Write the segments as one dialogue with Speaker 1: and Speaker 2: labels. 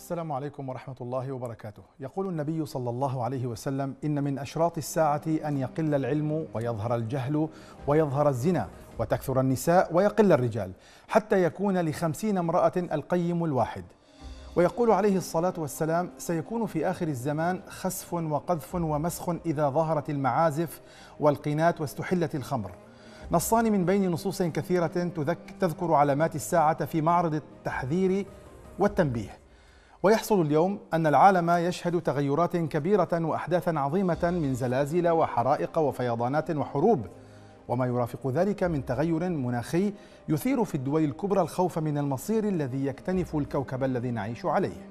Speaker 1: السلام عليكم ورحمة الله وبركاته يقول النبي صلى الله عليه وسلم إن من أشراط الساعة أن يقل العلم ويظهر الجهل ويظهر الزنا وتكثر النساء ويقل الرجال حتى يكون لخمسين امرأة القيم الواحد ويقول عليه الصلاة والسلام سيكون في آخر الزمان خسف وقذف ومسخ إذا ظهرت المعازف والقينات واستحلت الخمر نصان من بين نصوص كثيرة تذكر علامات الساعة في معرض التحذير والتنبيه ويحصل اليوم أن العالم يشهد تغيرات كبيرة وأحداثا عظيمة من زلازل وحرائق وفيضانات وحروب وما يرافق ذلك من تغير مناخي يثير في الدول الكبرى الخوف من المصير الذي يكتنف الكوكب الذي نعيش عليه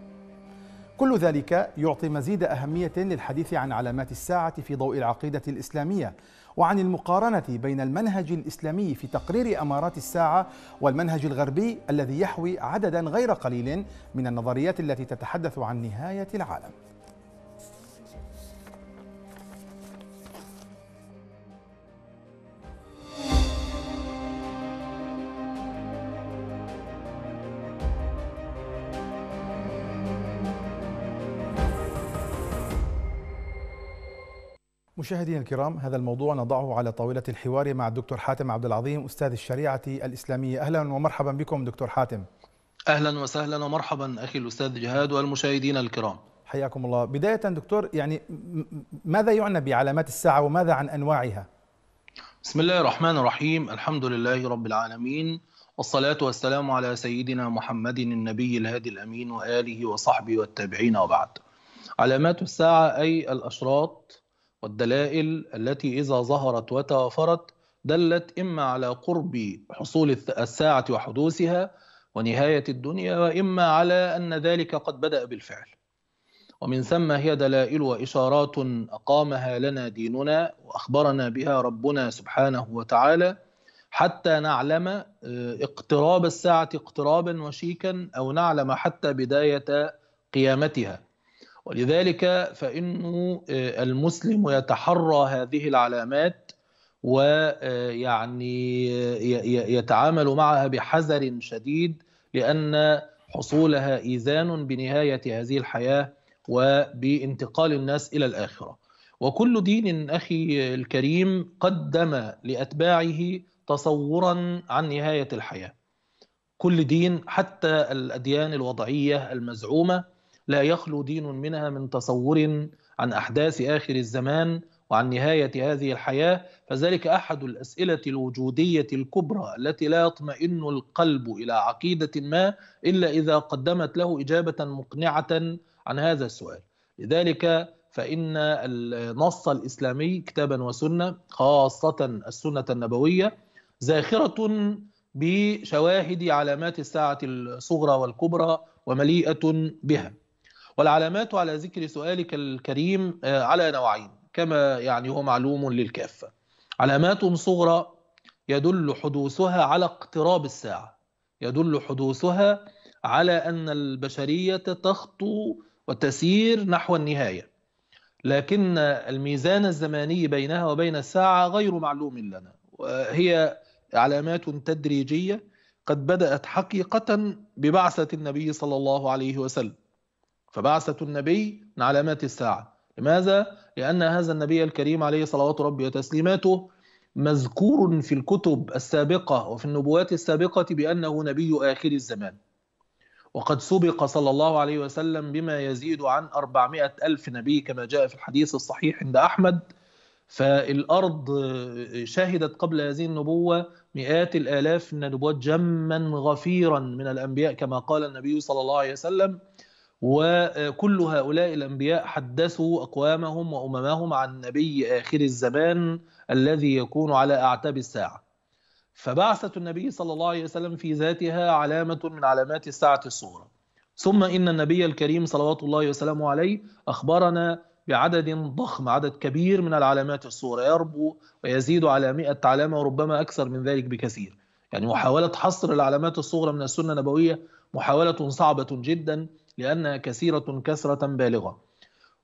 Speaker 1: كل ذلك يعطي مزيد أهمية للحديث عن علامات الساعة في ضوء العقيدة الإسلامية وعن المقارنة بين المنهج الإسلامي في تقرير أمارات الساعة والمنهج الغربي الذي يحوي عددا غير قليل من النظريات التي تتحدث عن نهاية العالم مشاهدينا الكرام هذا الموضوع نضعه على طاولة الحوار مع الدكتور حاتم عبد العظيم أستاذ الشريعة الإسلامية أهلا ومرحبا بكم دكتور حاتم
Speaker 2: أهلا وسهلا ومرحبا أخي الأستاذ جهاد والمشاهدين الكرام
Speaker 1: حياكم الله بداية دكتور يعني ماذا يعنى بعلامات الساعة وماذا عن أنواعها؟
Speaker 2: بسم الله الرحمن الرحيم الحمد لله رب العالمين والصلاة والسلام على سيدنا محمد النبي الهادي الأمين وآله وصحبه والتابعين وبعد علامات الساعة أي الأشراط والدلائل التي إذا ظهرت وتوافرت دلت إما على قرب حصول الساعة وحدوثها ونهاية الدنيا وإما على أن ذلك قد بدأ بالفعل ومن ثم هي دلائل وإشارات أقامها لنا ديننا وأخبرنا بها ربنا سبحانه وتعالى حتى نعلم آه، اقتراب الساعة اقترابا وشيكا أو نعلم حتى بداية قيامتها ولذلك فإنه آه، المسلم يتحرى هذه العلامات ويعني آه، آه، يتعامل معها بحذر شديد لأن حصولها إيذان بنهاية هذه الحياة وبانتقال الناس إلى الآخرة وكل دين أخي الكريم قدم لأتباعه تصورا عن نهاية الحياة كل دين حتى الأديان الوضعية المزعومة لا يخلو دين منها من تصور عن أحداث آخر الزمان وعن نهاية هذه الحياة فذلك أحد الأسئلة الوجودية الكبرى التي لا يطمئن القلب إلى عقيدة ما إلا إذا قدمت له إجابة مقنعة عن هذا السؤال لذلك فإن النص الإسلامي كتابا وسنة خاصة السنة النبوية زاخرة بشواهد علامات الساعة الصغرى والكبرى ومليئة بها والعلامات على ذكر سؤالك الكريم آه، على نوعين كما يعني هو معلوم للكافة علامات صغرى يدل حدوثها على اقتراب الساعة يدل حدوثها على أن البشرية تخطو وتسير نحو النهاية لكن الميزان الزماني بينها وبين الساعة غير معلوم لنا هي علامات تدريجية قد بدأت حقيقة ببعثة النبي صلى الله عليه وسلم فبعثة النبي من علامات الساعة لماذا؟ لأن هذا النبي الكريم عليه صلوات ربي وتسليماته مذكور في الكتب السابقة وفي النبوات السابقة بأنه نبي آخر الزمان وقد سبق صلى الله عليه وسلم بما يزيد عن أربعمائة ألف نبي كما جاء في الحديث الصحيح عند أحمد فالأرض شهدت قبل هذه النبوة مئات الآلاف من النبوات جما غفيرا من الأنبياء كما قال النبي صلى الله عليه وسلم وكل هؤلاء الأنبياء حدثوا أقوامهم وأممهم عن نبي آخر الزمان الذي يكون على أعتاب الساعة فبعثة النبي صلى الله عليه وسلم في ذاتها علامة من علامات الساعة الصغرى ثم إن النبي الكريم صلوات الله وسلامه عليه أخبرنا بعدد ضخم عدد كبير من العلامات الصغرى يربو ويزيد على 100 علامة وربما أكثر من ذلك بكثير يعني محاولة حصر العلامات الصغرى من السنة النبوية محاولة صعبة جدا لأنها كثيرة كثرة بالغة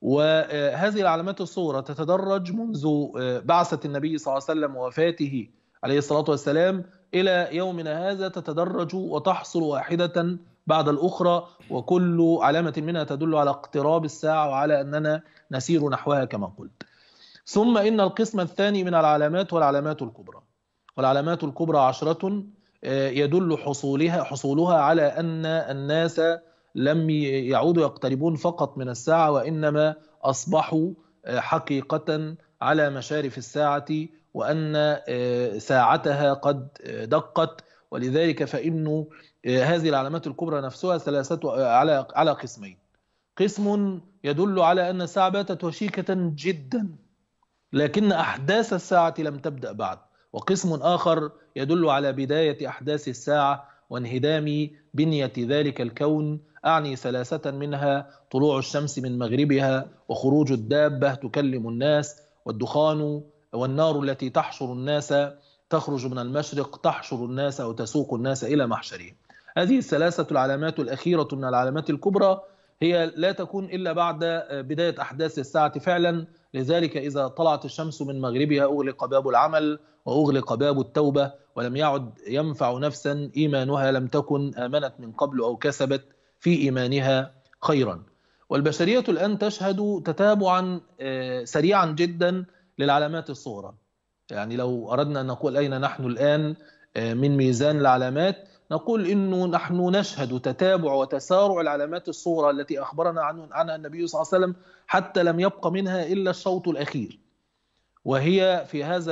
Speaker 2: وهذه العلامات الصغرى تتدرج منذ آه، بعثة النبي صلى الله عليه وسلم ووفاته عليه الصلاة والسلام إلى يومنا هذا تتدرج وتحصل واحدة بعد الأخرى وكل علامة منها تدل على اقتراب الساعة وعلى أننا نسير نحوها كما قلت ثم إن القسم الثاني من العلامات والعلامات الكبرى والعلامات الكبرى عشرة آه، يدل حصولها حصولها على أن الناس لم يعودوا يقتربون فقط من الساعة وإنما أصبحوا آه، حقيقة على مشارف الساعة وأن آه، ساعتها قد آه، دقت ولذلك فإنه هذه العلامات الكبرى نفسها ثلاثة على على قسمين قسم يدل على أن الساعة باتت وشيكة جدا لكن أحداث الساعة لم تبدأ بعد وقسم آخر يدل على بداية أحداث الساعة وانهدام بنية ذلك الكون أعني ثلاثة منها طلوع الشمس من مغربها وخروج الدابة تكلم الناس والدخان والنار التي تحشر الناس تخرج من المشرق تحشر الناس أو تسوق الناس إلى محشرهم هذه الثلاثة العلامات الأخيرة من العلامات الكبرى هي لا تكون إلا بعد بداية أحداث الساعة فعلا لذلك إذا طلعت الشمس من مغربها أغلق باب العمل وأغلق باب التوبة ولم يعد ينفع نفسا إيمانها لم تكن آمنت من قبل أو كسبت في إيمانها خيرا والبشرية الآن تشهد تتابعا آه، سريعا جدا للعلامات الصغرى يعني لو أردنا أن نقول أين نحن الآن آه، من ميزان العلامات نقول انه نحن نشهد تتابع وتسارع العلامات الصغرى التي اخبرنا عنها النبي صلى الله عليه وسلم حتى لم يبق منها الا الشوط الاخير. وهي في هذا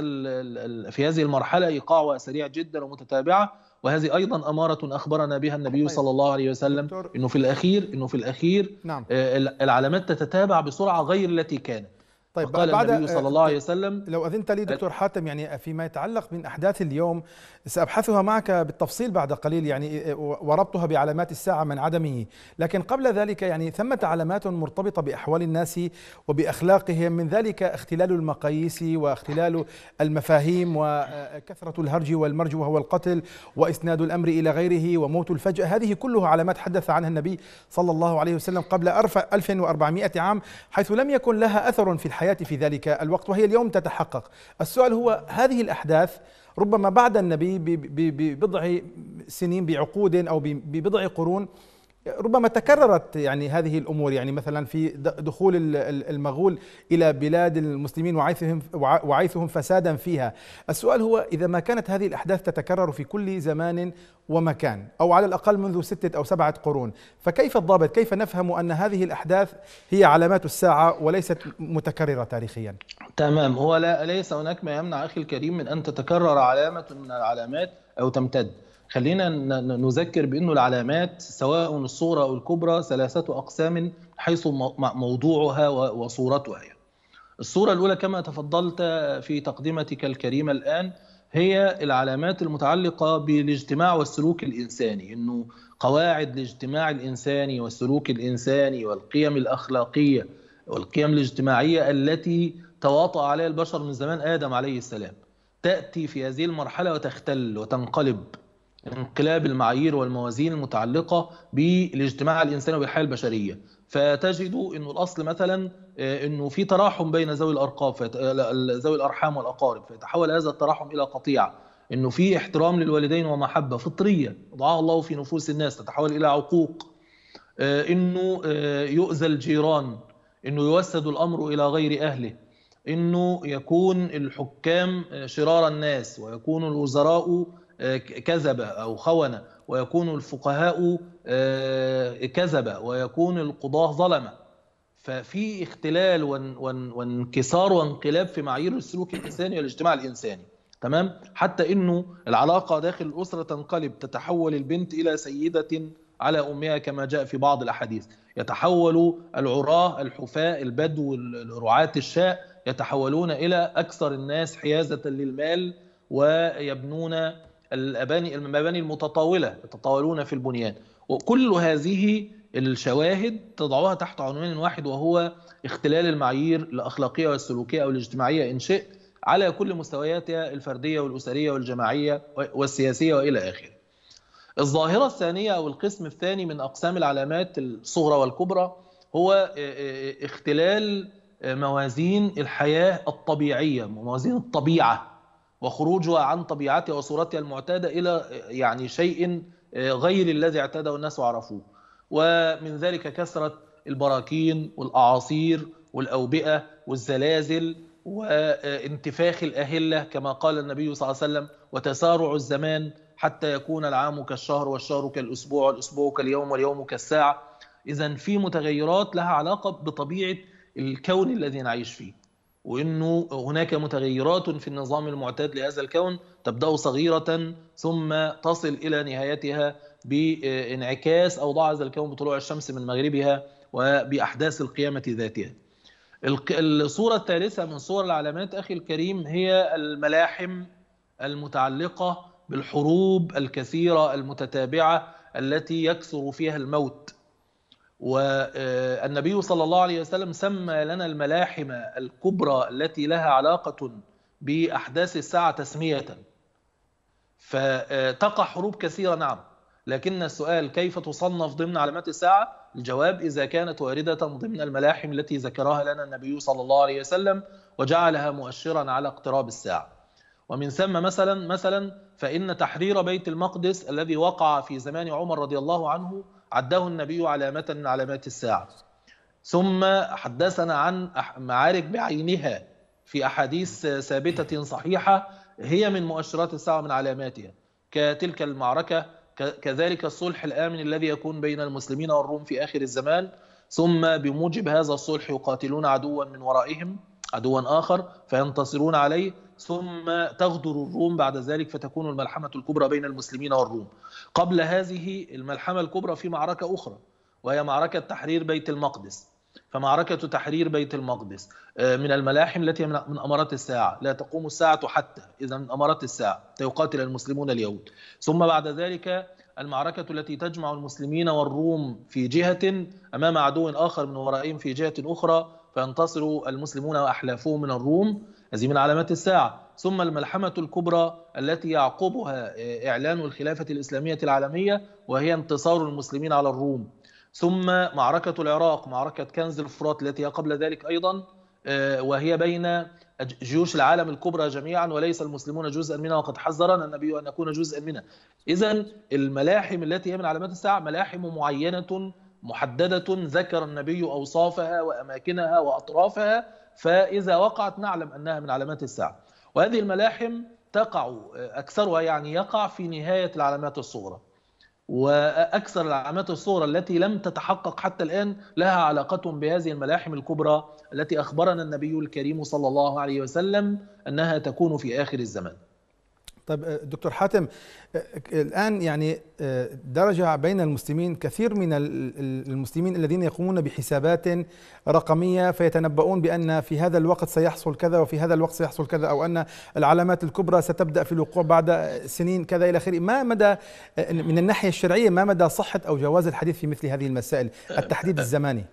Speaker 2: في هذه المرحله ايقاعها سريع جدا ومتتابعه وهذه ايضا اماره اخبرنا بها النبي طيب. صلى الله عليه وسلم انه في الاخير انه في الاخير نعم. آه، العلامات تتتابع بسرعه غير التي كانت طيب وقال بعد النبي صلى الله
Speaker 1: عليه آه، وسلم لو أذنت لي دكتور حاتم يعني فيما يتعلق من أحداث اليوم سأبحثها معك بالتفصيل بعد قليل يعني إيه، إيه، وربطها بعلامات الساعة من عدمه لكن قبل ذلك يعني ثمة علامات مرتبطة بأحوال الناس وبأخلاقهم من ذلك اختلال المقاييس واختلال المفاهيم وكثرة الهرج والمرج وهو القتل وإسناد الأمر إلى غيره وموت الفجأة هذه كلها علامات حدث عنها النبي صلى الله عليه وسلم قبل 1400 عام حيث لم يكن لها أثر في الحياة حياتي في ذلك الوقت وهي اليوم تتحقق السؤال هو هذه الأحداث ربما بعد النبي ببضع سنين بعقود أو ببضع قرون ربما تكررت يعني هذه الامور يعني مثلا في دخول المغول الى بلاد المسلمين وعيثهم وعيثهم فسادا فيها، السؤال هو اذا ما كانت هذه الاحداث تتكرر في كل زمان ومكان او على الاقل منذ سته او سبعه قرون، فكيف الضابط؟ كيف نفهم ان هذه الاحداث هي علامات الساعه وليست متكرره تاريخيا؟
Speaker 2: تمام هو لا ليس هناك ما يمنع اخي الكريم من ان تتكرر علامه من العلامات او تمتد. خلينا نذكر بأنه العلامات سواء الصورة أو الكبرى ثلاثة أقسام حيث موضوعها وصورتها يعني. الصورة الأولى كما تفضلت في تقدمتك الكريمة الآن هي العلامات المتعلقة بالاجتماع والسلوك الإنساني أنه قواعد الاجتماع الإنساني والسلوك الإنساني والقيم الأخلاقية والقيم الاجتماعية التي تواطأ عليها البشر من زمان آدم عليه السلام تأتي في هذه المرحلة وتختل وتنقلب انقلاب المعايير والموازين المتعلقة بالاجتماع الإنساني وبالحياة البشرية فتجد أنه الأصل مثلا آه، أنه في تراحم بين ذوي الأرقام آه، ذوي الأرحام والأقارب فيتحول هذا التراحم إلى قطيعة أنه في احترام للوالدين ومحبة فطرية وضعها الله في نفوس الناس تتحول إلى عقوق آه، أنه يؤذى الجيران أنه يوسد الأمر إلى غير أهله أنه يكون الحكام شرار الناس ويكون الوزراء كذب أو خون ويكون الفقهاء آه، كذب ويكون القضاة ظلمة ففي اختلال وانكسار وانقلاب في معايير السلوك الإنساني والاجتماع الإنساني تمام حتى انه العلاقه داخل الاسره تنقلب تتحول البنت الى سيده على امها كما جاء في بعض الاحاديث يتحول العراه الحفاة البدو رعاة الشاء يتحولون الى اكثر الناس حيازه للمال ويبنون الاباني المباني المتطاوله يتطاولون في البنيان وكل هذه الشواهد تضعها تحت عنوان واحد وهو اختلال المعايير الاخلاقيه والسلوكيه او الاجتماعيه ان شئت على كل مستوياتها الفرديه والاسريه والجماعيه والسياسيه والى اخره. الظاهره الثانيه او القسم الثاني من اقسام العلامات الصغرى والكبرى هو آه، آه، اختلال آه، موازين الحياه الطبيعيه، موازين الطبيعه وخروجها عن طبيعتها وصورتها المعتادة إلى يعني شيء آه، غير الذي اعتاده الناس وعرفوه ومن ذلك كثرة البراكين والأعاصير والأوبئة والزلازل وانتفاخ الأهلة كما قال النبي صلى الله عليه وسلم وتسارع الزمان حتى يكون العام كالشهر والشهر كالأسبوع والأسبوع كاليوم واليوم كالساعة إذا في متغيرات لها علاقة بطبيعة الكون الذي نعيش فيه وانه هناك متغيرات في النظام المعتاد لهذا الكون تبدا صغيره ثم تصل الى نهايتها بانعكاس اوضاع هذا الكون بطلوع الشمس من مغربها وباحداث القيامه ذاتها. الصوره الثالثه من صور العلامات اخي الكريم هي الملاحم المتعلقه بالحروب الكثيره المتتابعه التي يكثر فيها الموت والنبي صلى الله عليه وسلم سمى لنا الملاحم الكبرى التي لها علاقة بأحداث الساعة تسمية فتقع حروب كثيرة نعم لكن السؤال كيف تصنف ضمن علامات الساعة الجواب إذا كانت واردة ضمن الملاحم التي ذكرها لنا النبي صلى الله عليه وسلم وجعلها مؤشرا على اقتراب الساعة ومن ثم مثلا مثلا فإن تحرير بيت المقدس الذي وقع في زمان عمر رضي الله عنه عده النبي علامة من علامات الساعة ثم حدثنا عن معارك بعينها في أحاديث ثابتة صحيحة هي من مؤشرات الساعة من علاماتها كتلك المعركة كذلك الصلح الآمن الذي يكون بين المسلمين والروم في آخر الزمان ثم بموجب هذا الصلح يقاتلون عدوا من ورائهم عدوا آخر فينتصرون عليه ثم تغدر الروم بعد ذلك فتكون الملحمة الكبرى بين المسلمين والروم قبل هذه الملحمة الكبرى في معركة أخرى وهي معركة تحرير بيت المقدس فمعركة تحرير بيت المقدس آه، من الملاحم التي من أمارات الساعة لا تقوم الساعة حتى إذا من أمارات الساعة تقاتل المسلمون اليهود ثم بعد ذلك المعركة التي تجمع المسلمين والروم في جهة أمام عدو آخر من ورائهم في جهة أخرى فينتصر المسلمون وأحلافهم من الروم هذه من علامات الساعة ثم الملحمة الكبرى التي يعقبها إعلان الخلافة الإسلامية العالمية وهي انتصار المسلمين على الروم ثم معركة العراق معركة كنز الفرات التي هي قبل ذلك أيضا آه، وهي بين جيوش العالم الكبرى جميعا وليس المسلمون جزءا منها وقد حذرنا النبي أن نكون جزءا منها إذا الملاحم التي هي من علامات الساعة ملاحم معينة محددة ذكر النبي أوصافها وأماكنها وأطرافها فإذا وقعت نعلم أنها من علامات الساعة وهذه الملاحم تقع أكثرها يعني يقع في نهاية العلامات الصغرى وأكثر العلامات الصغرى التي لم تتحقق حتى الآن لها علاقة بهذه الملاحم الكبرى التي أخبرنا النبي الكريم صلى الله عليه وسلم أنها تكون في آخر الزمان
Speaker 1: طيب آه، دكتور حاتم آه، آه، الآن يعني درج بين المسلمين كثير من المسلمين الذين يقومون بحسابات رقمية فيتنبؤون بأن في هذا الوقت سيحصل كذا وفي هذا الوقت سيحصل كذا أو أن العلامات الكبرى ستبدأ في الوقوع بعد سنين كذا إلى آخره ما مدى من الناحية الشرعية ما مدى صحة أو جواز الحديث في مثل هذه المسائل التحديد الزماني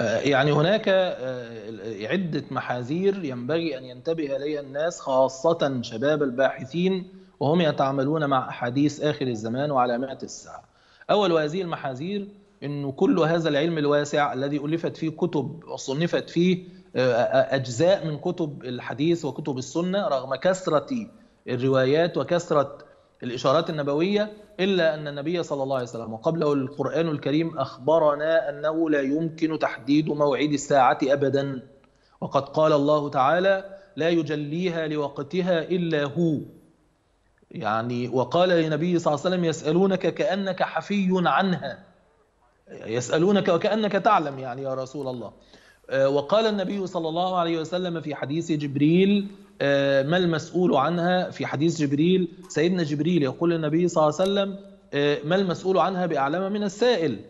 Speaker 2: آه، يعني هناك آه، عدة محاذير ينبغي أن ينتبه إليها الناس خاصة شباب الباحثين وهم يتعاملون مع أحاديث آخر الزمان وعلامات الساعة أول هذه المحاذير أن كل هذا العلم الواسع الذي ألفت فيه كتب وصنفت فيه آه، أجزاء من كتب الحديث وكتب السنة رغم كثرة الروايات وكثرة الإشارات النبوية إلا أن النبي صلى الله عليه وسلم وقبله القرآن الكريم أخبرنا أنه لا يمكن تحديد موعد الساعة أبدا وقد قال الله تعالى لا يجليها لوقتها إلا هو يعني وقال للنبي صلى الله عليه وسلم يسألونك كأنك حفي عنها يسألونك وكأنك تعلم يعني يا رسول الله آه، وقال النبي صلى الله عليه وسلم في حديث جبريل آه، ما المسؤول عنها في حديث جبريل سيدنا جبريل يقول للنبي صلى الله عليه وسلم آه، ما المسؤول عنها بأعلم من السائل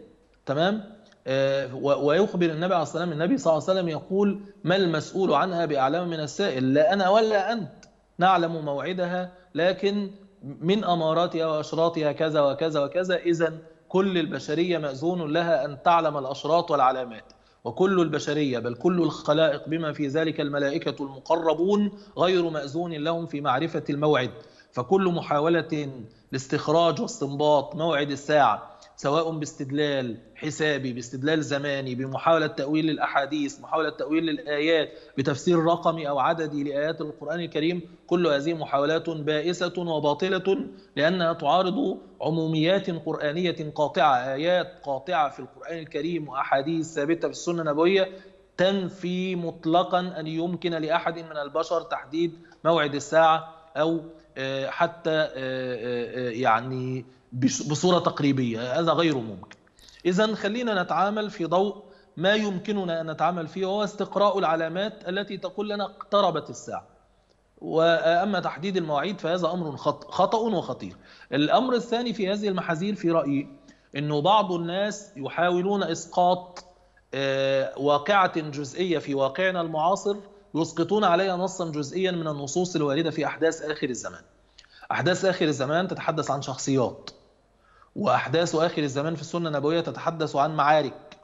Speaker 2: تمام آه، ويخبر النبي عليه الصلاة والسلام النبي صلى الله عليه وسلم يقول ما المسؤول عنها بأعلم من السائل لا أنا ولا أنت نعلم موعدها لكن من أماراتها وأشراطها كذا وكذا وكذا إذا كل البشرية مأذون لها أن تعلم الأشراط والعلامات وكل البشرية بل كل الخلائق بما في ذلك الملائكة المقربون غير مأزون لهم في معرفة الموعد فكل محاولة لاستخراج واستنباط موعد الساعة سواء باستدلال حسابي باستدلال زماني بمحاولة تأويل للأحاديث محاولة تأويل للآيات بتفسير رقمي أو عددي لآيات القرآن الكريم كل هذه محاولات بائسة وباطلة لأنها تعارض عموميات قرآنية قاطعة آيات قاطعة في القرآن الكريم وأحاديث ثابتة في السنة النبوية تنفي مطلقا أن يمكن لأحد من البشر تحديد موعد الساعة أو آه، حتى آه، آه، يعني بصوره تقريبيه هذا غير ممكن اذا خلينا نتعامل في ضوء ما يمكننا ان نتعامل فيه وهو استقراء العلامات التي تقول لنا اقتربت الساعه واما تحديد المواعيد فهذا امر خطا وخطير الامر الثاني في هذه المحاذير في رايي انه بعض الناس يحاولون اسقاط آه، واقعه جزئيه في واقعنا المعاصر يسقطون عليها نصا جزئيا من النصوص الوارده في احداث اخر الزمان. احداث اخر الزمان تتحدث عن شخصيات وأحداث آخر الزمان في السنة النبوية تتحدث عن معارك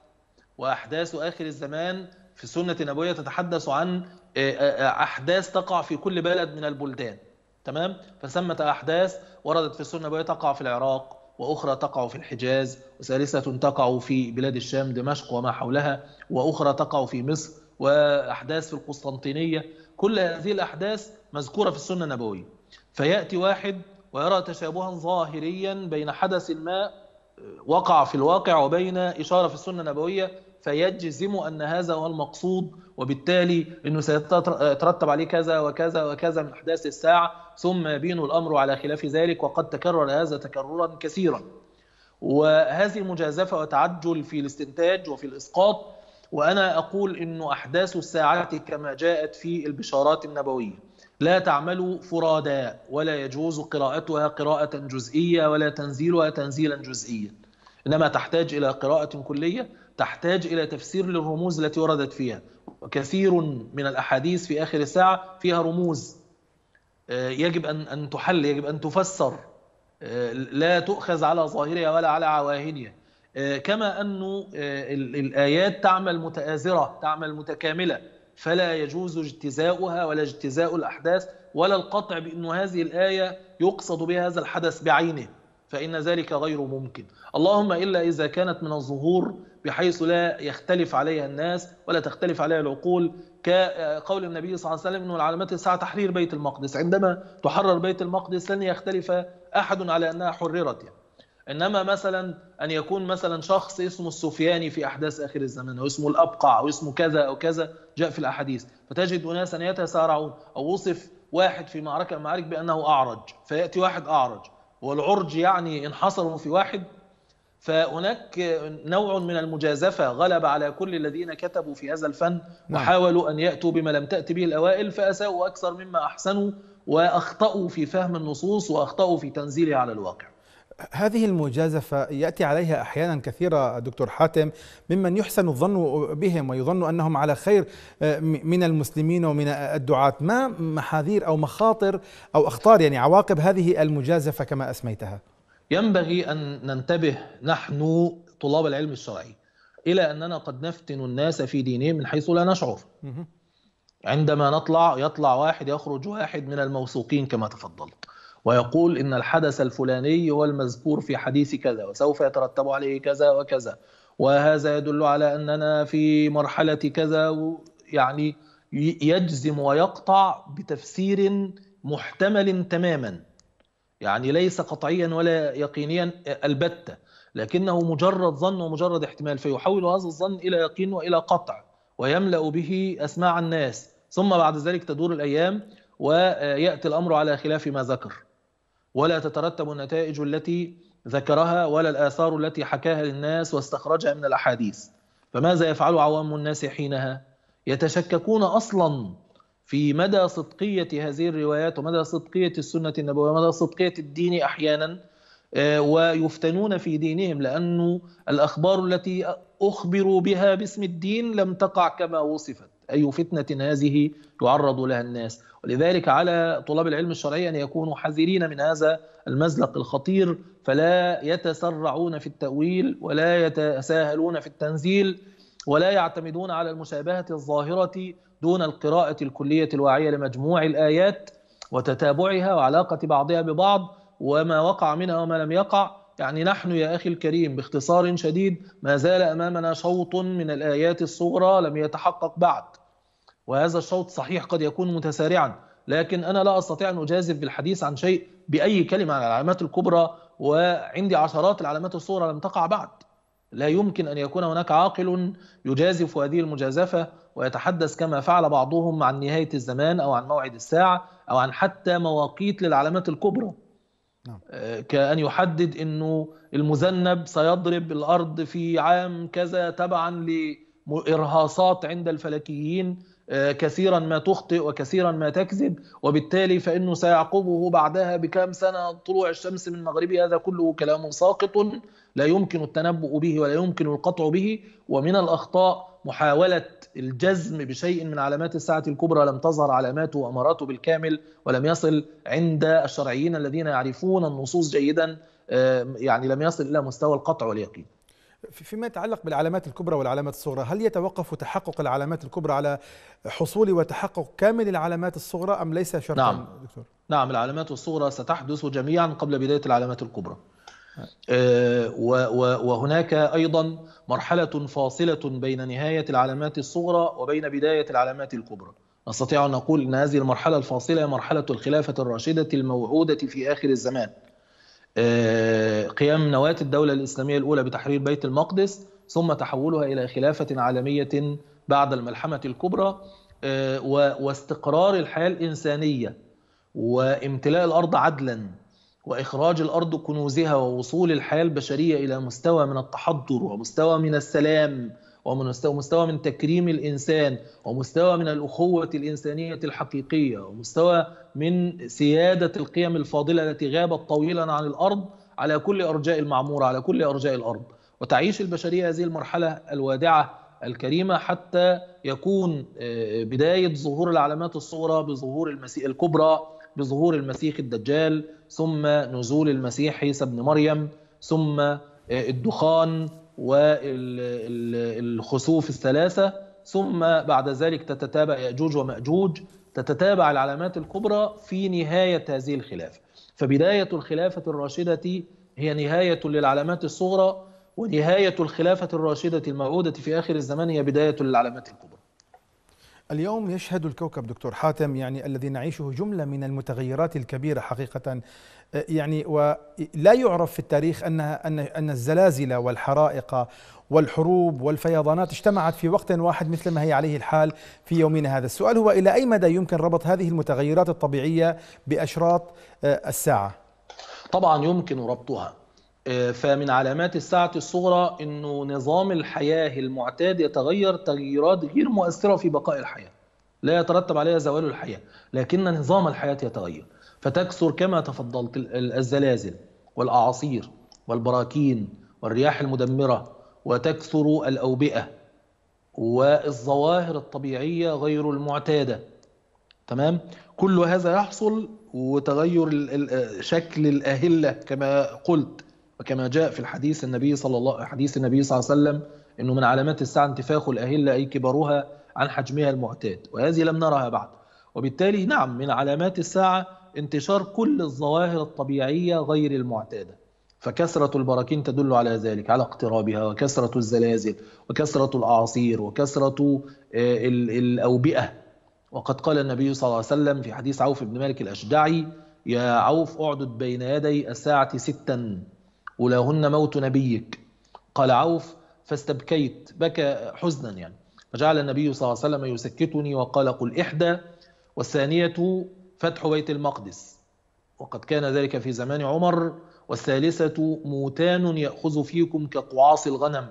Speaker 2: وأحداث آخر الزمان في السنة النبوية تتحدث عن آه، آه، آه، أحداث تقع في كل بلد من البلدان تمام فثمة أحداث وردت في السنة النبوية تقع في العراق وأخرى تقع في الحجاز وثالثة تقع في بلاد الشام دمشق وما حولها وأخرى تقع في مصر وأحداث في القسطنطينية كل هذه الأحداث مذكورة في السنة النبوية فيأتي واحد ويرى تشابها ظاهريا بين حدث ما آه، وقع في الواقع وبين إشارة في السنة النبوية فيجزم أن هذا هو المقصود وبالتالي أنه سيترتب آه، عليه كذا وكذا وكذا من أحداث الساعة ثم يبين الأمر على خلاف ذلك وقد تكرر هذا تكررا كثيرا وهذه المجازفة وتعجل في الاستنتاج وفي الإسقاط وأنا أقول أن أحداث الساعة كما جاءت في البشارات النبوية لا تعمل فرادا ولا يجوز قراءتها قراءة جزئية ولا تنزيلها تنزيلا جزئيا إنما تحتاج إلى قراءة كلية تحتاج إلى تفسير للرموز التي وردت فيها وكثير من الأحاديث في آخر الساعة فيها رموز آه، يجب أن أن تحل يجب أن تفسر آه، لا تؤخذ على ظاهرها ولا على عواهنها آه، كما أن الآيات تعمل متآزرة تعمل متكاملة فلا يجوز اجتزاؤها ولا اجتزاء الأحداث ولا القطع بأن هذه الآية يقصد بها هذا الحدث بعينه فإن ذلك غير ممكن اللهم إلا إذا كانت من الظهور بحيث لا يختلف عليها الناس ولا تختلف عليها العقول كقول النبي صلى الله عليه وسلم أنه العلامات الساعة تحرير بيت المقدس عندما تحرر بيت المقدس لن يختلف أحد على أنها حررت يعني. انما مثلا ان يكون مثلا شخص اسمه السفياني في احداث اخر الزمان او اسمه الابقع او اسمه كذا او كذا جاء في الاحاديث فتجد اناسا يتسارعون او وصف واحد في معركه معارك بانه اعرج فياتي واحد اعرج والعرج يعني انحصروا في واحد فهناك نوع من المجازفة غلب على كل الذين كتبوا في هذا الفن نعم. وحاولوا أن يأتوا بما لم تات به الأوائل فأساءوا أكثر مما أحسنوا وأخطأوا في فهم النصوص وأخطأوا في تنزيلها على الواقع
Speaker 1: هذه المجازفة يأتي عليها أحيانا كثيرة دكتور حاتم ممن يحسن الظن بهم ويظن أنهم على خير آه، من المسلمين ومن الدعاة ما محاذير أو مخاطر أو أخطار يعني عواقب هذه المجازفة كما
Speaker 2: أسميتها ينبغي أن ننتبه نحن طلاب العلم الشرعي إلى أننا قد نفتن الناس في دينهم من حيث لا نشعر عندما نطلع يطلع واحد يخرج واحد من الموثوقين كما تفضلت ويقول إن الحدث الفلاني هو المذكور في حديث كذا وسوف يترتب عليه كذا وكذا وهذا يدل على أننا في مرحلة كذا يعني يجزم ويقطع بتفسير محتمل تماما يعني ليس قطعيا ولا يقينيا البتة لكنه مجرد ظن ومجرد احتمال فيحول هذا الظن إلى يقين وإلى قطع ويملأ به أسماع الناس ثم بعد ذلك تدور الأيام ويأتي الأمر على خلاف ما ذكر ولا تترتب النتائج التي ذكرها ولا الآثار التي حكاها للناس واستخرجها من الأحاديث فماذا يفعل عوام الناس حينها؟ يتشككون أصلا في مدى صدقية هذه الروايات ومدى صدقية السنة النبوية ومدى صدقية الدين أحيانا آه، ويفتنون في دينهم لأن الأخبار التي أخبروا بها باسم الدين لم تقع كما وصفت أي فتنة هذه يعرض لها الناس ولذلك على طلاب العلم الشرعي أن يكونوا حذرين من هذا المزلق الخطير فلا يتسرعون في التأويل ولا يتساهلون في التنزيل ولا يعتمدون على المشابهة الظاهرة دون القراءة الكلية الواعية لمجموع الآيات وتتابعها وعلاقة بعضها ببعض وما وقع منها وما لم يقع يعني نحن يا أخي الكريم باختصار شديد ما زال أمامنا شوط من الآيات الصغرى لم يتحقق بعد وهذا الشوط صحيح قد يكون متسارعا لكن أنا لا أستطيع أن أجازف بالحديث عن شيء بأي كلمة عن العلامات الكبرى وعندي عشرات العلامات الصغرى لم تقع بعد لا يمكن أن يكون هناك عاقل يجازف هذه المجازفة ويتحدث كما فعل بعضهم عن نهاية الزمان أو عن موعد الساعة أو عن حتى مواقيت للعلامات الكبرى نعم. آه، كأن يحدد أنه المذنب سيضرب الأرض في عام كذا تبعا لإرهاصات عند الفلكيين آه، كثيرا ما تخطئ وكثيرا ما تكذب وبالتالي فإنه سيعقبه بعدها بكام سنة طلوع الشمس من مغرب هذا كله كلام ساقط لا يمكن التنبؤ به ولا يمكن القطع به ومن الأخطاء محاولة الجزم بشيء من علامات الساعة الكبرى لم تظهر علاماته وأماراته بالكامل ولم يصل عند الشرعيين الذين يعرفون النصوص جيدا آه، يعني لم يصل إلى مستوى القطع واليقين فيما يتعلق بالعلامات
Speaker 1: الكبرى والعلامات الصغرى هل يتوقف تحقق العلامات الكبرى على حصول وتحقق كامل
Speaker 2: العلامات الصغرى أم ليس شرطا نعم. دكتور؟ نعم العلامات الصغرى ستحدث جميعا قبل بداية العلامات الكبرى آه، وهناك أيضا مرحلة فاصلة بين نهاية العلامات الصغرى وبين بداية العلامات الكبرى نستطيع أن نقول أن هذه المرحلة الفاصلة هي مرحلة الخلافة الراشدة الموعودة في آخر الزمان آه، قيام نواة الدولة الإسلامية الأولى بتحرير بيت المقدس ثم تحولها إلى خلافة عالمية بعد الملحمة الكبرى آه، واستقرار الحياة الإنسانية وامتلاء الأرض عدلاً واخراج الارض كنوزها ووصول الحياه البشريه الى مستوى من التحضر ومستوى من السلام ومستوى من تكريم الانسان ومستوى من الاخوه الانسانيه الحقيقيه ومستوى من سياده القيم الفاضله التي غابت طويلا عن الارض على كل ارجاء المعموره على كل ارجاء الارض وتعيش البشريه هذه المرحله الوادعه الكريمه حتى يكون آه، بدايه ظهور العلامات الصغرى بظهور المسيح الكبرى بظهور المسيح الدجال ثم نزول المسيح عيسى ابن مريم ثم آه، الدخان والخسوف الثلاثة ثم بعد ذلك تتتابع يأجوج ومأجوج تتتابع العلامات الكبرى في نهاية هذه الخلافة فبداية الخلافة الراشدة هي نهاية للعلامات الصغرى ونهاية الخلافة الراشدة الموعودة في آخر الزمان هي بداية للعلامات الكبرى
Speaker 1: اليوم يشهد الكوكب دكتور حاتم يعني الذي نعيشه جملة من المتغيرات الكبيرة حقيقة آه، يعني ولا يعرف في التاريخ أن أن أن الزلازل والحرائق والحروب والفيضانات اجتمعت في وقت واحد مثل ما هي عليه الحال في يومنا هذا السؤال هو إلى أي مدى يمكن ربط هذه المتغيرات الطبيعية بأشراط آه، الساعة؟ طبعا
Speaker 2: يمكن ربطها آه، فمن علامات الساعة الصغرى أنه نظام الحياة المعتاد يتغير تغييرات غير مؤثرة في بقاء الحياة لا يترتب عليها زوال الحياة لكن نظام الحياة يتغير فتكثر كما تفضلت الزلازل والأعاصير والبراكين والرياح المدمرة وتكثر الأوبئة والظواهر الطبيعية غير المعتادة تمام كل هذا يحصل وتغير شكل الأهلة كما قلت وكما جاء في الحديث النبي صلى الله حديث النبي صلى الله عليه وسلم انه من علامات الساعه انتفاخ الاهله اي كبرها عن حجمها المعتاد وهذه لم نرها بعد وبالتالي نعم من علامات الساعه انتشار كل الظواهر الطبيعيه غير المعتاده فكثرة البراكين تدل على ذلك على اقترابها وكثرة الزلازل وكثرة الأعاصير وكثرة آه، الأوبئة وقد قال النبي صلى الله عليه وسلم في حديث عوف بن مالك الاشدعي يا عوف أعدد بين يدي الساعة ستا ولهن موت نبيك قال عوف فاستبكيت بكى حزنا يعني فجعل النبي صلى الله عليه وسلم يسكتني وقال قل إحدى والثانية فتح بيت المقدس وقد كان ذلك في زمان عمر والثالثة موتان يأخذ فيكم كقعاص الغنم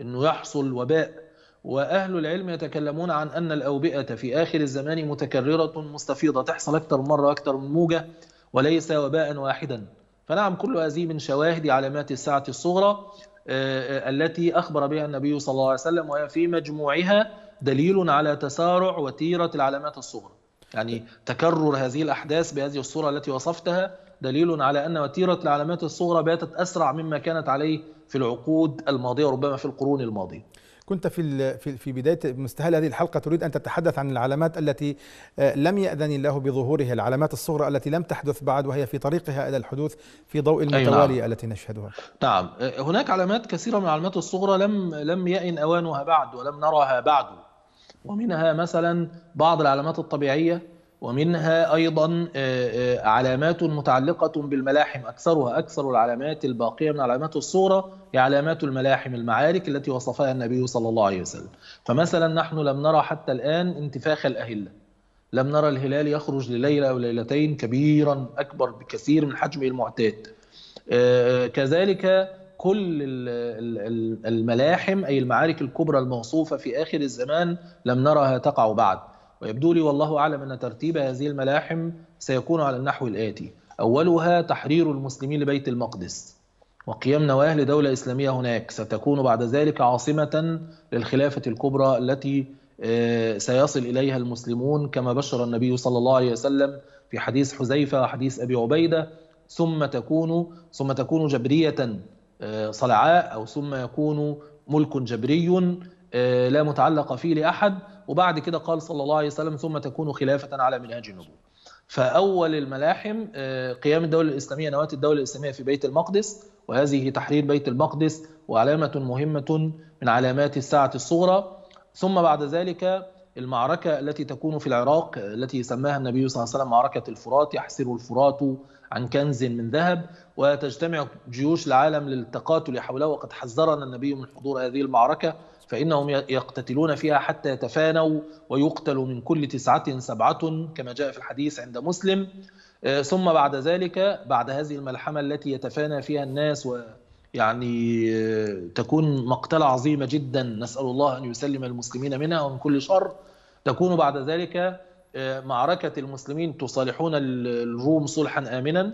Speaker 2: إنه يحصل وباء وأهل العلم يتكلمون عن أن الأوبئة في آخر الزمان متكررة مستفيضة تحصل أكثر مرة أكثر من موجة وليس وباء واحدا فنعم كل هذه من شواهد علامات الساعة الصغرى آه، آه، التي أخبر بها النبي صلى الله عليه وسلم وهي في مجموعها دليل على تسارع وتيرة العلامات الصغرى يعني تكرر هذه الأحداث بهذه الصورة التي وصفتها دليل على أن وتيرة العلامات الصغرى باتت أسرع مما كانت عليه في العقود الماضية وربما في القرون الماضية
Speaker 1: كنت في في بدايه مستهل هذه الحلقه تريد ان تتحدث عن العلامات التي آه، لم ياذن الله بظهورها، العلامات الصغرى التي لم تحدث بعد وهي في طريقها الى الحدوث في ضوء المتواليه نعم. التي نشهدها.
Speaker 2: نعم، آه، هناك علامات كثيره من العلامات الصغرى لم لم يئن اوانها بعد ولم نراها بعد. ومنها مثلا بعض العلامات الطبيعيه ومنها أيضا آه، آه، علامات متعلقة بالملاحم أكثرها أكثر العلامات الباقية من علامات الصورة هي علامات الملاحم المعارك التي وصفها النبي صلى الله عليه وسلم فمثلا نحن لم نرى حتى الآن انتفاخ الأهلة لم نرى الهلال يخرج لليلة أو ليلتين كبيرا أكبر بكثير من حجمه المعتاد آه، كذلك كل الملاحم أي المعارك الكبرى الموصوفة في آخر الزمان لم نرها تقع بعد ويبدو لي والله أعلم أن ترتيب هذه الملاحم سيكون على النحو الآتي أولها تحرير المسلمين لبيت المقدس وقيام نواه لدولة إسلامية هناك ستكون بعد ذلك عاصمة للخلافة الكبرى التي آه، سيصل إليها المسلمون كما بشر النبي صلى الله عليه وسلم في حديث حذيفة وحديث أبي عبيدة ثم تكون ثم تكون جبرية آه، صلعاء أو ثم يكون ملك جبري آه، لا متعلق فيه لأحد وبعد كده قال صلى الله عليه وسلم ثم تكون خلافة على منهاج النبوة فأول الملاحم آه، قيام الدولة الإسلامية نواة الدولة الإسلامية في بيت المقدس وهذه تحرير بيت المقدس وعلامة مهمة من علامات الساعة الصغرى ثم بعد ذلك المعركة التي تكون في العراق التي سماها النبي صلى الله عليه وسلم معركة الفرات يحسر الفرات عن كنز من ذهب وتجتمع جيوش العالم للتقاتل حوله وقد حذرنا النبي من حضور هذه المعركة فإنهم يقتتلون فيها حتى يتفانوا ويقتل من كل تسعة سبعة كما جاء في الحديث عند مسلم آه، ثم بعد ذلك بعد هذه الملحمة التي يتفانى فيها الناس ويعني آه، تكون مقتلة عظيمة جدا نسأل الله أن يسلم المسلمين منها ومن كل شر تكون بعد ذلك آه، معركة المسلمين تصالحون الروم صلحا آمنا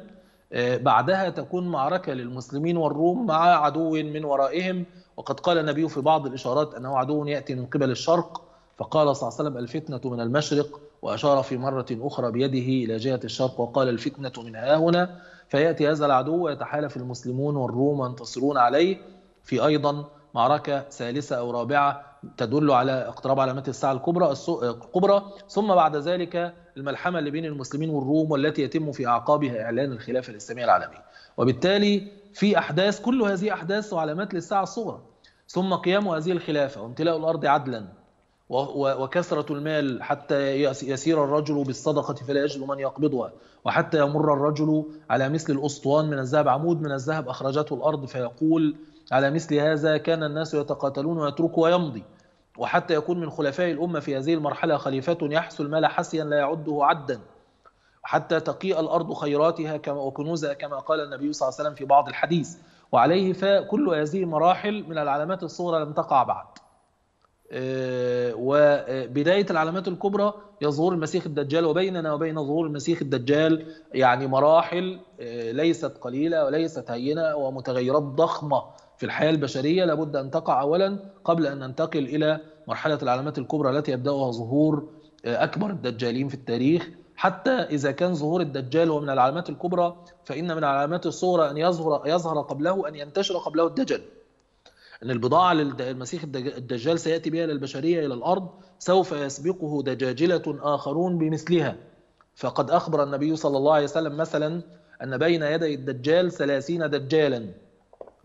Speaker 2: آه، بعدها تكون معركة للمسلمين والروم مع عدو من ورائهم وقد قال النبي في بعض الإشارات أنه عدو يأتي من قبل الشرق فقال صلى الله عليه وسلم الفتنة من المشرق وأشار في مرة أخرى بيده إلى جهة الشرق وقال الفتنة من هنا فيأتي هذا العدو ويتحالف المسلمون والروم وينتصرون عليه في أيضا معركة ثالثة أو رابعة تدل على اقتراب علامات الساعة الكبرى آه، الكبرى ثم بعد ذلك الملحمة اللي بين المسلمين والروم والتي يتم في أعقابها إعلان الخلافة الإسلامية العالمية وبالتالي في أحداث كل هذه أحداث وعلامات للساعة الصغرى ثم قيام هذه الخلافة وامتلاء الأرض عدلا وكثرة المال حتى يسير الرجل بالصدقة فلا يجد من يقبضها وحتى يمر الرجل على مثل الأسطوان من الذهب عمود من الذهب أخرجته الأرض فيقول على مثل هذا كان الناس يتقاتلون ويتركوا ويمضي وحتى يكون من خلفاء الأمة في هذه المرحلة خليفة يحصل المال حسيا لا يعده عدا حتى تقيء الأرض خيراتها كما وكنوزها كما قال النبي صلى الله عليه وسلم في بعض الحديث وعليه فكل هذه المراحل من العلامات الصغرى لم تقع بعد آه، وبدايه العلامات الكبرى يظهر المسيح الدجال وبيننا وبين ظهور المسيح الدجال يعني مراحل آه، ليست قليله وليست هينه ومتغيرات ضخمه في الحياه البشريه لابد ان تقع اولا قبل ان ننتقل الى مرحله العلامات الكبرى التي يبداها ظهور آه، اكبر الدجالين في التاريخ حتى اذا كان ظهور الدجال هو من العلامات الكبرى فان من العلامات الصغرى ان يظهر يظهر قبله ان ينتشر قبله الدجل أن البضاعة المسيح الدجال سيأتي بها للبشرية إلى الأرض سوف يسبقه دجاجلة آخرون بمثلها فقد أخبر النبي صلى الله عليه وسلم مثلا أن بين يدي الدجال ثلاثين دجالا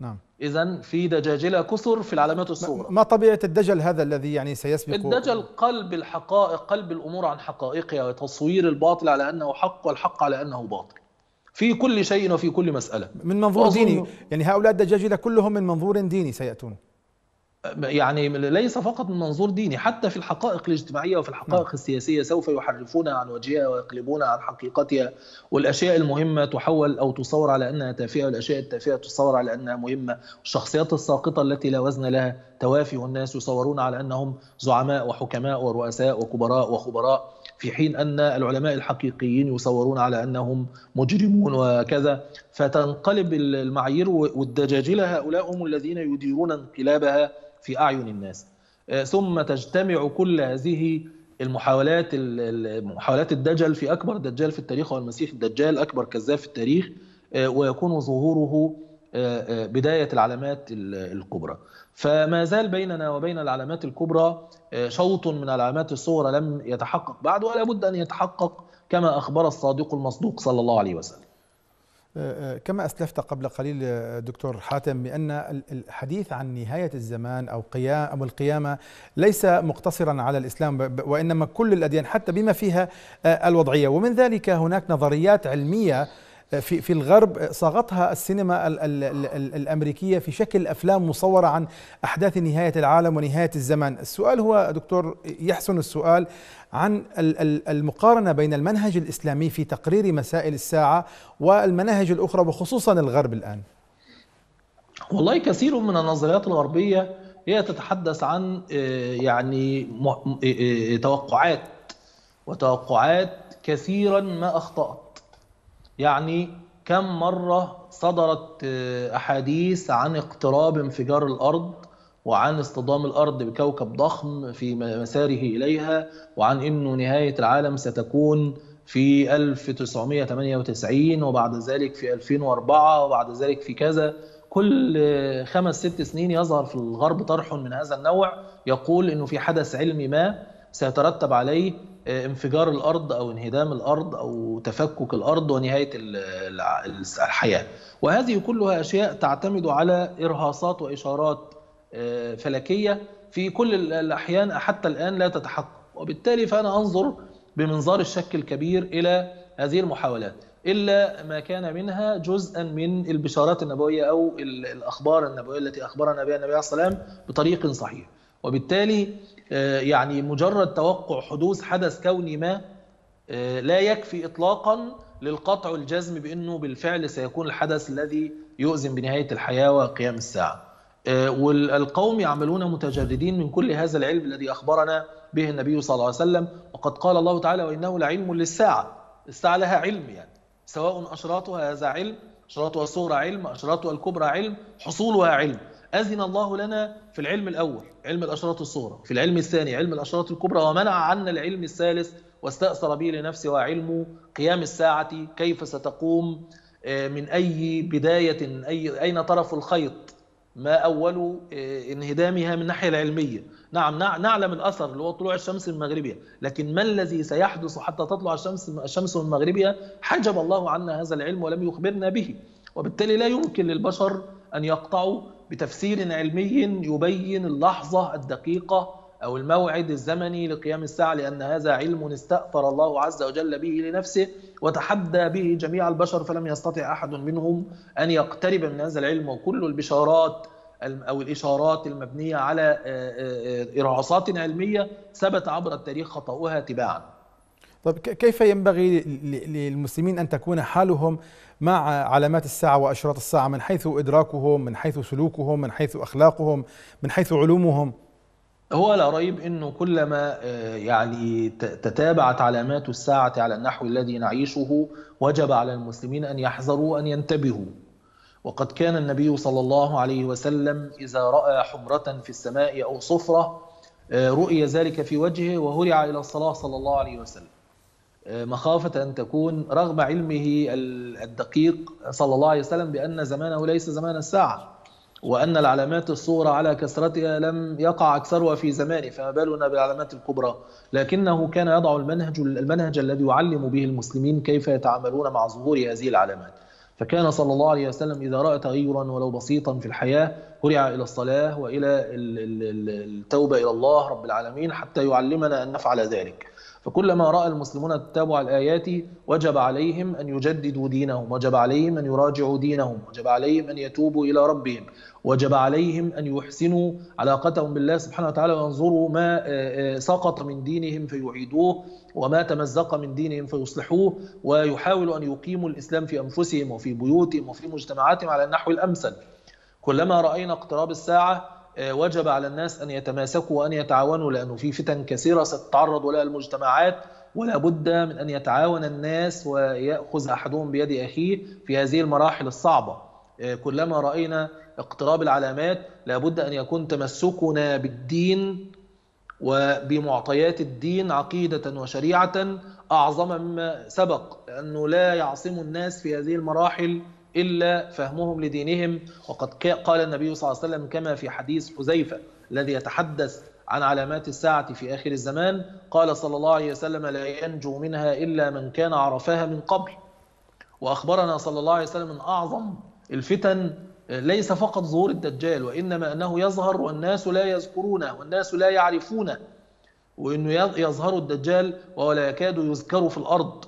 Speaker 2: نعم إذا في دجاجلة كثر في العلامات الصغرى
Speaker 1: ما طبيعة الدجل هذا الذي يعني سيسبق الدجل
Speaker 2: قلب الحقائق قلب الأمور عن حقائقها وتصوير الباطل على أنه حق والحق على أنه باطل في كل شيء وفي كل مسألة من منظور ديني
Speaker 1: يعني هؤلاء الدجاجلة كلهم من منظور ديني سيأتون
Speaker 2: يعني ليس فقط من منظور ديني حتى في الحقائق الاجتماعية وفي الحقائق نعم. السياسية سوف يحرفونها عن وجهها ويقلبونها عن حقيقتها والأشياء المهمة تحول أو تصور على أنها تافهة والأشياء التافهة تصور على أنها مهمة الشخصيات الساقطة التي لا وزن لها توافه الناس يصورون على أنهم زعماء وحكماء ورؤساء وكبراء وخبراء في حين أن العلماء الحقيقيين يصورون على أنهم مجرمون وكذا فتنقلب المعايير والدجاجلة هؤلاء هم الذين يديرون انقلابها في أعين الناس آه، ثم تجتمع كل هذه المحاولات محاولات الدجل في أكبر دجال في التاريخ هو المسيح الدجال أكبر كذاب في التاريخ آه، ويكون ظهوره آه، آه، بدايه العلامات الكبرى فما زال بيننا وبين العلامات الكبرى آه، شوط من العلامات الصغرى لم يتحقق بعد ولا بد ان يتحقق كما اخبر الصادق المصدوق صلى الله عليه وسلم
Speaker 1: كما اسلفت قبل قليل دكتور حاتم بان الحديث عن نهايه الزمان او قيام القيامه ليس مقتصرا على الاسلام وانما كل الاديان حتى بما فيها الوضعيه ومن ذلك هناك نظريات علميه في في الغرب صاغتها السينما الـ الـ الـ الامريكيه في شكل افلام مصوره عن احداث نهايه العالم ونهايه الزمان، السؤال هو دكتور يحسن السؤال عن المقارنه بين المنهج الاسلامي في تقرير مسائل الساعه والمناهج الاخرى وخصوصا
Speaker 2: الغرب الان. والله كثير من النظريات الغربيه هي تتحدث عن آه، يعني آه، آه، توقعات وتوقعات كثيرا ما اخطات يعني كم مرة صدرت آه، أحاديث عن اقتراب انفجار الأرض وعن اصطدام الأرض بكوكب ضخم في مساره إليها وعن أنه نهاية العالم ستكون في 1998 وبعد ذلك في 2004 وبعد ذلك في كذا كل آه، خمس ست سنين يظهر في الغرب طرح من هذا النوع يقول انه في حدث علمي ما سيترتب عليه آه، انفجار الارض او انهدام الارض او تفكك الارض ونهايه الحياه وهذه كلها اشياء تعتمد على ارهاصات واشارات آه، فلكيه في كل الاحيان حتى الان لا تتحقق وبالتالي فانا انظر بمنظار الشك الكبير الى هذه المحاولات الا ما كان منها جزءا من البشارات النبويه او الاخبار النبويه التي اخبرنا بها النبي عليه الصلاه والسلام بطريق صحيح وبالتالي آه، يعني مجرد توقع حدوث حدث كوني ما آه، لا يكفي إطلاقا للقطع الجزم بأنه بالفعل سيكون الحدث الذي يؤذن بنهاية الحياة وقيام الساعة آه، والقوم يعملون متجردين من كل هذا العلم الذي أخبرنا به النبي صلى الله عليه وسلم وقد قال الله تعالى وإنه لعلم للساعة الساعة لها علم يعني سواء أشراطها هذا علم أشراطها الصغرى علم أشراطها الكبرى علم حصولها علم أذن الله لنا في العلم الأول علم الأشرات الصغرى في العلم الثاني علم الأشرات الكبرى ومنع عنا العلم الثالث واستأثر به لنفسه وعلم قيام الساعة كيف ستقوم آه، من أي بداية أي أين طرف الخيط ما أول آه، انهدامها من الناحية العلمية نعم نعلم الأثر اللي هو طلوع الشمس من مغربها لكن ما الذي سيحدث حتى تطلع الشمس الشمس من مغربها حجب الله عنا هذا العلم ولم يخبرنا به وبالتالي لا يمكن للبشر أن يقطعوا بتفسير علمي يبين اللحظة الدقيقة أو الموعد الزمني لقيام الساعة لأن هذا علم استأثر الله عز وجل به لنفسه وتحدى به جميع البشر فلم يستطع أحد منهم أن يقترب من هذا العلم وكل البشارات أو الإشارات المبنية على آه، آه، آه، إرهاصات علمية ثبت عبر التاريخ خطأها تباعا
Speaker 1: طيب كيف ينبغي للمسلمين أن تكون حالهم مع علامات الساعة وأشراط الساعة من حيث إدراكهم من حيث سلوكهم من حيث أخلاقهم من حيث علومهم
Speaker 2: هو لا ريب انه كلما آه، يعني تتابعت علامات الساعه على النحو الذي نعيشه وجب على المسلمين ان يحذروا ان ينتبهوا وقد كان النبي صلى الله عليه وسلم اذا راى حمره في السماء او صفره آه، رؤي ذلك في وجهه وهرع الى الصلاه صلى الله عليه وسلم مخافة أن تكون رغم علمه الدقيق صلى الله عليه وسلم بأن زمانه ليس زمان الساعة وأن العلامات الصغرى على كثرتها لم يقع أكثرها في زمانه فما بالنا بالعلامات الكبرى لكنه كان يضع المنهج المنهج الذي يعلم به المسلمين كيف يتعاملون مع ظهور هذه العلامات فكان صلى الله عليه وسلم إذا رأى تغيرا ولو بسيطا في الحياة هرع إلى الصلاة وإلى التوبة إلى الله رب العالمين حتى يعلمنا أن نفعل ذلك فكلما راى المسلمون تتابع الايات وجب عليهم ان يجددوا دينهم وجب عليهم ان يراجعوا دينهم وجب عليهم ان يتوبوا الى ربهم وجب عليهم ان يحسنوا علاقتهم بالله سبحانه وتعالى وينظروا ما آه، آه، سقط من دينهم فيعيدوه وما تمزق من دينهم فيصلحوه ويحاولوا ان يقيموا الاسلام في انفسهم وفي بيوتهم وفي مجتمعاتهم على النحو الامثل كلما راينا اقتراب الساعه آه، وجب على الناس أن يتماسكوا وأن يتعاونوا لأنه في فتن كثيرة ستتعرض لها المجتمعات ولا بد من أن يتعاون الناس ويأخذ أحدهم بيد أخيه في هذه المراحل الصعبة آه، كلما رأينا اقتراب العلامات لابد أن يكون تمسكنا بالدين وبمعطيات الدين عقيدة وشريعة أعظم مما سبق لأنه لا يعصم الناس في هذه المراحل إلا فهمهم لدينهم وقد قال النبي صلى الله عليه وسلم كما في حديث حذيفة الذي يتحدث عن علامات الساعة في آخر الزمان قال صلى الله عليه وسلم لا ينجو منها إلا من كان عرفها من قبل وأخبرنا صلى الله عليه وسلم من أعظم الفتن ليس فقط ظهور الدجال وإنما أنه يظهر والناس لا يذكرونه والناس لا يعرفونه وأنه يظهر الدجال ولا يكاد يذكر في الأرض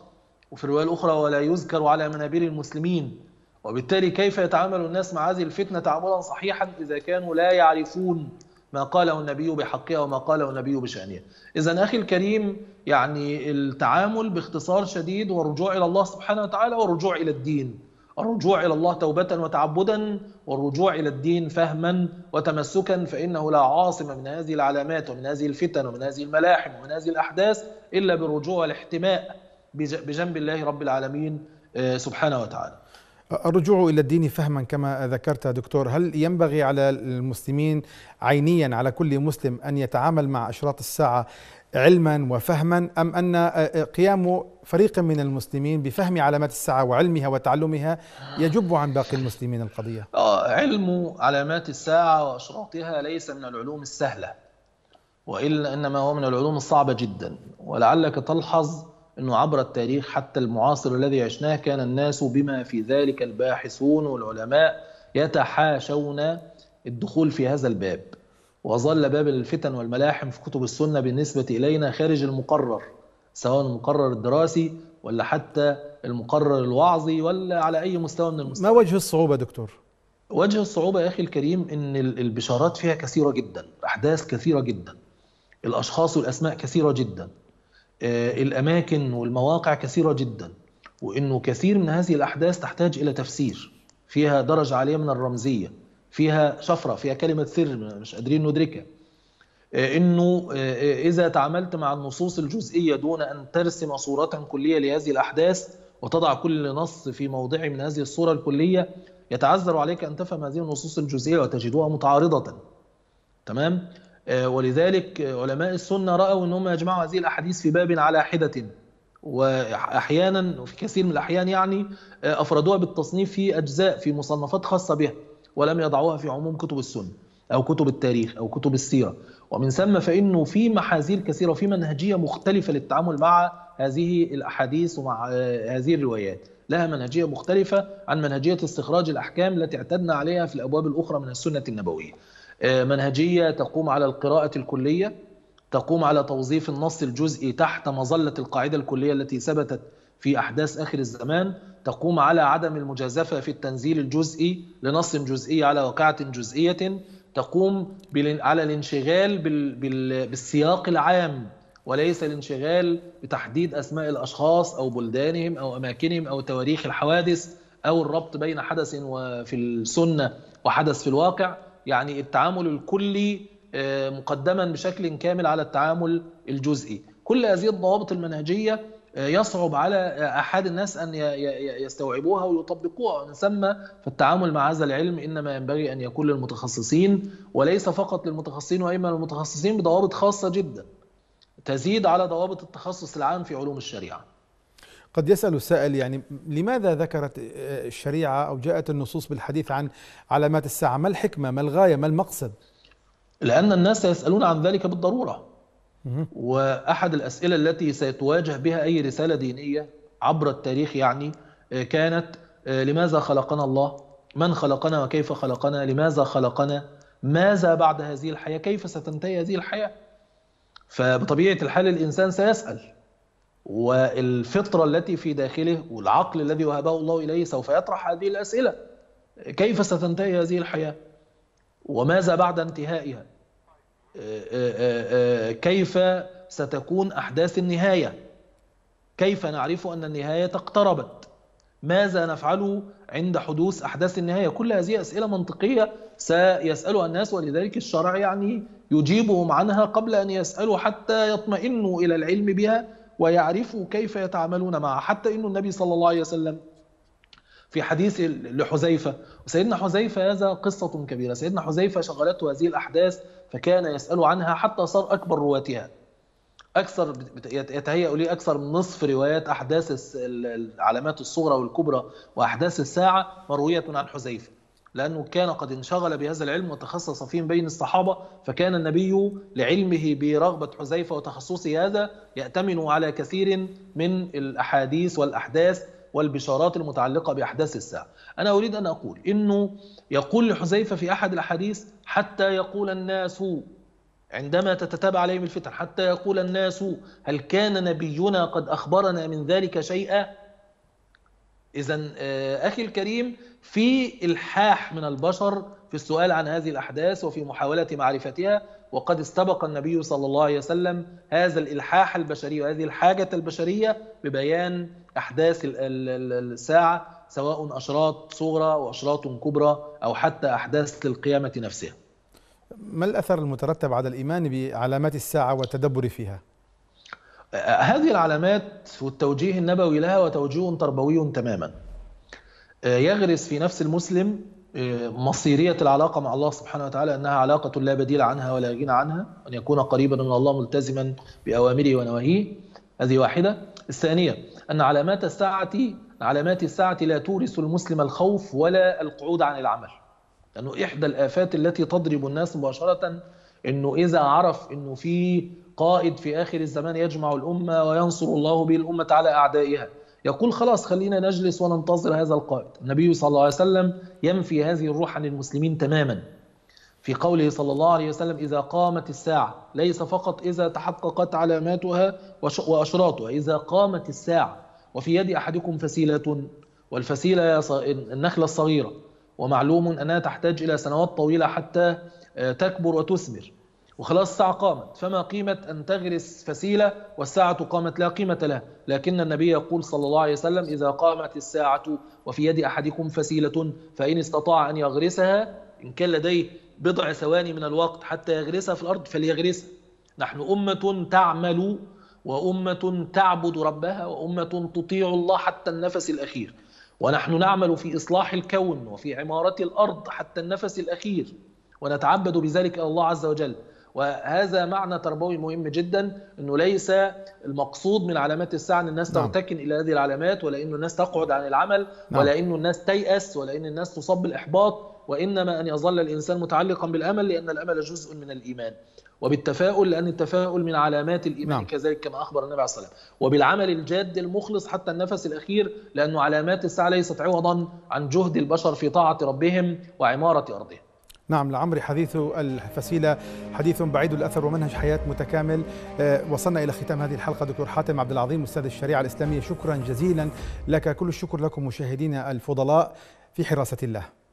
Speaker 2: وفي الرواية الأخرى ولا يذكر على منابر المسلمين وبالتالي كيف يتعامل الناس مع هذه الفتنة تعاملا صحيحا إذا كانوا لا يعرفون ما قاله النبي بحقها وما قاله النبي بشأنها إذا أخي الكريم يعني التعامل باختصار شديد والرجوع إلى الله سبحانه وتعالى والرجوع إلى الدين الرجوع إلى الله توبة وتعبدا والرجوع إلى الدين فهما وتمسكا فإنه لا عاصم من هذه العلامات ومن هذه الفتن ومن هذه الملاحم ومن هذه الأحداث إلا بالرجوع والاحتماء بجنب الله رب العالمين آه، سبحانه وتعالى
Speaker 1: الرجوع الى الدين فهما كما ذكرت دكتور هل ينبغي على المسلمين عينيا على كل مسلم ان يتعامل مع اشراط الساعه علما وفهما ام ان قيام فريق من المسلمين بفهم علامات الساعه وعلمها وتعلمها يجب عن باقي المسلمين القضيه؟
Speaker 2: آه، علم علامات الساعه واشراطها ليس من العلوم السهله والا انما هو من العلوم الصعبه جدا ولعلك تلحظ انه عبر التاريخ حتى المعاصر الذي عشناه كان الناس بما في ذلك الباحثون والعلماء يتحاشون الدخول في هذا الباب وظل باب الفتن والملاحم في كتب السنه بالنسبه الينا خارج المقرر سواء المقرر الدراسي ولا حتى المقرر الوعظي ولا على اي مستوى من المستوى ما وجه الصعوبه دكتور وجه الصعوبه يا اخي الكريم ان البشارات فيها كثيره جدا احداث كثيره جدا الاشخاص والاسماء كثيره جدا آه، الأماكن والمواقع كثيرة جدا وأنه كثير من هذه الأحداث تحتاج إلى تفسير فيها درجة عالية من الرمزية فيها شفرة فيها كلمة سر مش قادرين ندركها آه، انه آه، اذا تعاملت مع النصوص الجزئيه دون ان ترسم صوره كليه لهذه الاحداث وتضع كل نص في موضعه من هذه الصوره الكليه يتعذر عليك ان تفهم هذه النصوص الجزئيه وتجدها متعارضه تمام آه، ولذلك علماء السنة رأوا أنهم يجمعوا هذه الأحاديث في باب على حدة وأحيانا وفي كثير من الأحيان يعني آه، أفردوها بالتصنيف في أجزاء في مصنفات خاصة بها ولم يضعوها في عموم كتب السنة أو كتب التاريخ أو كتب السيرة ومن ثم فإنه في محاذير كثيرة وفي منهجية مختلفة للتعامل مع هذه الأحاديث ومع آه، هذه الروايات لها منهجية مختلفة عن منهجية استخراج الأحكام التي اعتدنا عليها في الأبواب الأخرى من السنة النبوية آه، منهجيه تقوم على القراءه الكليه تقوم على توظيف النص الجزئي تحت مظله القاعده الكليه التي ثبتت في احداث اخر الزمان تقوم على عدم المجازفه في التنزيل الجزئي لنص جزئي على واقعه جزئيه تقوم على الانشغال بالسياق العام وليس الانشغال بتحديد اسماء الاشخاص او بلدانهم او اماكنهم او تواريخ الحوادث او الربط بين حدث في السنه وحدث في الواقع يعني التعامل الكلي آه، مقدما بشكل كامل على التعامل الجزئي كل هذه الضوابط المنهجيه آه، يصعب على آه، احد الناس ان يستوعبوها ويطبقوها ومن ثم في التعامل مع هذا العلم انما ينبغي ان يكون للمتخصصين وليس فقط للمتخصصين وانما للمتخصصين بضوابط خاصه جدا تزيد على ضوابط التخصص العام في علوم الشريعه قد يسأل السائل يعني لماذا ذكرت آه، الشريعة أو جاءت النصوص
Speaker 1: بالحديث عن علامات الساعة ما الحكمة ما الغاية ما المقصد لأن الناس يسألون
Speaker 2: عن ذلك بالضرورة وأحد الأسئلة التي سيتواجه بها أي رسالة دينية عبر التاريخ يعني آه، كانت آه، لماذا خلقنا الله من خلقنا وكيف خلقنا لماذا خلقنا ماذا بعد هذه الحياة كيف ستنتهي هذه الحياة فبطبيعة الحال الإنسان سيسأل والفطرة التي في داخله والعقل الذي وهبه الله إليه سوف يطرح هذه الأسئلة كيف ستنتهي هذه الحياة وماذا بعد انتهائها آه، آه، آه، كيف ستكون أحداث النهاية كيف نعرف أن النهاية اقتربت ماذا نفعل عند حدوث أحداث النهاية كل هذه أسئلة منطقية سيسألها الناس ولذلك الشرع يعني يجيبهم عنها قبل أن يسألوا حتى يطمئنوا إلى العلم بها ويعرفوا كيف يتعاملون معه حتى انه النبي صلى الله عليه وسلم في حديث لحذيفه وسيدنا حذيفه هذا قصه كبيره سيدنا حذيفه شغلته هذه الاحداث فكان يسال عنها حتى صار اكبر رواتها اكثر يتهيأ لي اكثر من نصف روايات احداث العلامات الصغرى والكبرى واحداث الساعه مرويه عن حذيفه لأنه كان قد انشغل بهذا العلم وتخصص فيه بين الصحابة فكان النبي لعلمه برغبة حذيفة وتخصصه هذا يأتمن على كثير من الأحاديث والأحداث والبشارات المتعلقة بأحداث الساعة أنا أريد أن أقول إنه يقول لحذيفة في أحد الأحاديث حتى يقول الناس عندما تتتابع عليهم الفتن حتى يقول الناس هل كان نبينا قد أخبرنا من ذلك شيئا إذا آه، أخي الكريم في الحاح من البشر في السؤال عن هذه الاحداث وفي محاوله معرفتها وقد استبق النبي صلى الله عليه وسلم هذا الالحاح البشري وهذه الحاجه البشريه ببيان احداث الساعه سواء اشراط صغرى واشراط كبرى او حتى احداث القيامه نفسها.
Speaker 1: ما الاثر المترتب على
Speaker 2: الايمان بعلامات الساعه والتدبر فيها؟ آه، هذه العلامات والتوجيه النبوي لها وتوجيه تربوي تماما. آه، يغرس في نفس المسلم آه، مصيرية العلاقة مع الله سبحانه وتعالى أنها علاقة لا بديل عنها ولا غنى عنها أن يكون قريبا من الله ملتزما بأوامره ونواهيه هذه واحدة الثانية أن علامات الساعة علامات الساعة لا تورث المسلم الخوف ولا القعود عن العمل لأنه إحدى الآفات التي تضرب الناس مباشرة أنه إذا عرف أنه في قائد في آخر الزمان يجمع الأمة وينصر الله به الأمة على أعدائها يقول خلاص خلينا نجلس وننتظر هذا القائد النبي صلى الله عليه وسلم ينفي هذه الروح عن المسلمين تماما في قوله صلى الله عليه وسلم إذا قامت الساعة ليس فقط إذا تحققت علاماتها وأشراطها إذا قامت الساعة وفي يد أحدكم فسيلة والفسيلة النخلة الصغيرة ومعلوم أنها تحتاج إلى سنوات طويلة حتى آه، تكبر وتثمر وخلاص الساعة قامت فما قيمة أن تغرس فسيلة والساعة قامت لا قيمة لها لكن النبي يقول صلى الله عليه وسلم إذا قامت الساعة وفي يد أحدكم فسيلة فإن استطاع أن يغرسها إن كان لديه بضع ثواني من الوقت حتى يغرسها في الأرض فليغرسها نحن أمة تعمل وأمة تعبد ربها وأمة تطيع الله حتى النفس الأخير ونحن نعمل في إصلاح الكون وفي عمارة الأرض حتى النفس الأخير ونتعبد بذلك الله عز وجل وهذا معنى تربوي مهم جدا انه ليس المقصود من علامات الساعه ان الناس نعم. ترتكن الى هذه العلامات ولا انه الناس تقعد عن العمل نعم. ولا انه الناس تيأس ولا ان الناس تصاب بالاحباط وانما ان يظل الانسان متعلقا بالامل لان الامل جزء من الايمان وبالتفاؤل لان التفاؤل من علامات الايمان نعم. كذلك كما اخبر النبي عليه الصلاه والسلام وبالعمل الجاد المخلص حتى النفس الاخير لانه علامات الساعه ليست عوضا عن جهد البشر في طاعه ربهم وعماره ارضهم
Speaker 1: نعم لعمري حديث الفسيلة حديث بعيد الأثر ومنهج حياة متكامل آه، وصلنا إلى ختام هذه الحلقة دكتور حاتم عبد العظيم أستاذ الشريعة الإسلامية شكرا جزيلا لك كل الشكر لكم مشاهدينا الفضلاء في حراسة الله